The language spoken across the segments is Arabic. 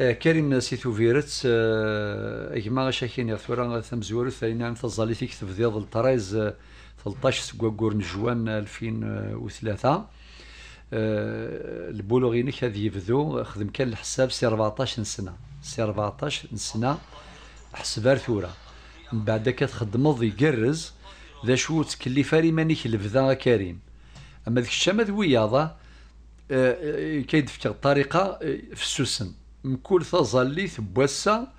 آه، كريم سيتو فيرت آه، إجماع شاكين ثورا آه، عام ثانيا تظليتي كتب ديال الطرايز 13 سكواكور نجوان 2003 البولوغيني هذا يفذو خدم كان الحساب سي 14 سنه سي 14 سنه حسب ثورا من بعد كتخدم يقرز ذا شو فاري ريمانيك لفذا كريم اما ذيك وياضة ذوياضه كيدفك الطريقه في السوسن مكل زاليث بواسا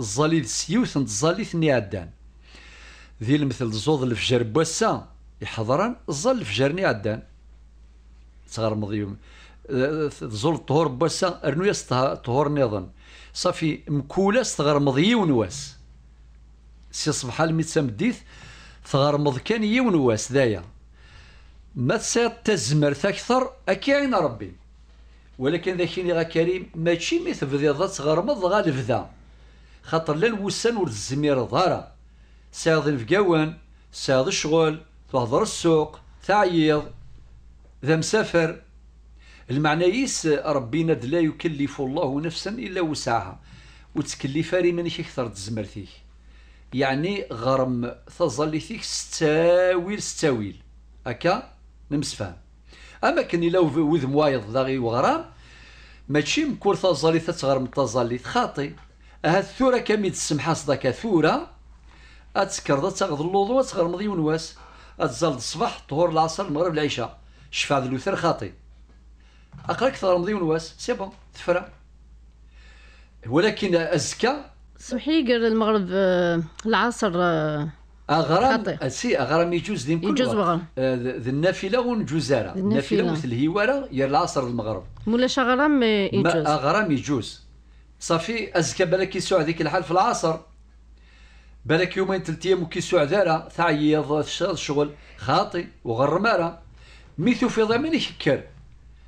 زاليث سيوث تظليث نيعدان ذي المثل زوض الفجر بواسا يحضران زال الفجر نيعدان صغار مضيوم زول الطهور بواسا رنويا طهور نيضن صافي مكولا صغر مضيون نواس سي صبحا الميتسام ديث صغر كان يون نواس دايا ما تسيط تزمرت اكثر اكاين ربي ولكن ذاك اللي غا كريم ماشي مي تبديض تغرمض غا لفدا خاطر لا الوسان ور الزمير ضاره ساعد الفقاوان ساعد الشغل تهضر السوق تعيض ذا مسافر المعنى يس ربينا لا يكلف الله نفسا الا وسعها وتكلف ريمانك اكثر فيه يعني غرم فيك ستاويل ستاويل هكا نمسفان اما كان الا وذ موايض داغي وغرام ماشي مكور تظليت من تظليت خاطي هاد الثوره كميد السمحه صداك ثوره اتسكرض تاخذ اللوضو تغرمض مضي ونواس اتزال الصباح الظهر العصر المغرب العشاء شفع ذا لوثر خاطي اقرا كثر مضي ونواس سي بون تفرى ولكن ازكى سمحي قال المغرب آه، العصر آه، اغرام سي اغرام يجوز ديم يجوز وغرام آه، ذا النافله ونجوزاره النافله مثل الهواره يا العصر المغرب مولاش اغرام آه، يجوز اغرام يجوز صافي ازكى بالك يسوع هذيك الحال في العصر بالك يومين ثلاث ايام وكيسوع دارا تعيض شغل خاطي وغرماره ميثو في ضمن يشكر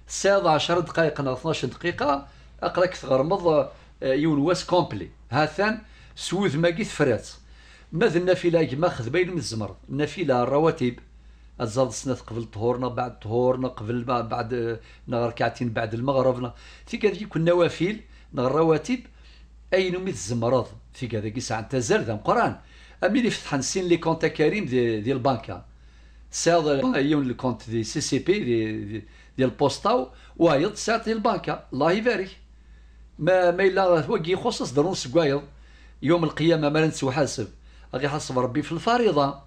ساعة 10 دقائق 12 دقيقة اقراك تغرمض آه، يون واس كومبلي هاثان سوذ ماكي فرات ماذا النافله جماعة خذبين من الزمر النافله الرواتب الزاد سنة قبل طهورنا بعد طهورنا قبل ما بعد نهار ركعتين بعد المغربنا في كذا يكون نوافل نهار رواتب اين مثل الزمرض في كذا كي عن تزال ذا قران امي اللي فتح نسين لي كونتا كريم ديال دي البنكه ساعد يون الكونت دي سي سي بي ديال دي وايض ساعد ديال البنكه الله يبارك ما ما الا هو كيخصص درون سكوايض يوم القيامه ما نتسو حاسب غادي يحاسب ربي في الفريضه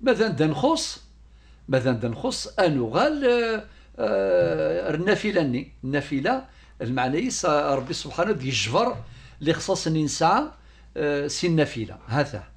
مثلا دنخص مثلا دنخص انو غال آه، النافله ني النافله المعنى ربي سبحانه يجبر لي خصاصني نسعى آه، سي النافله هذا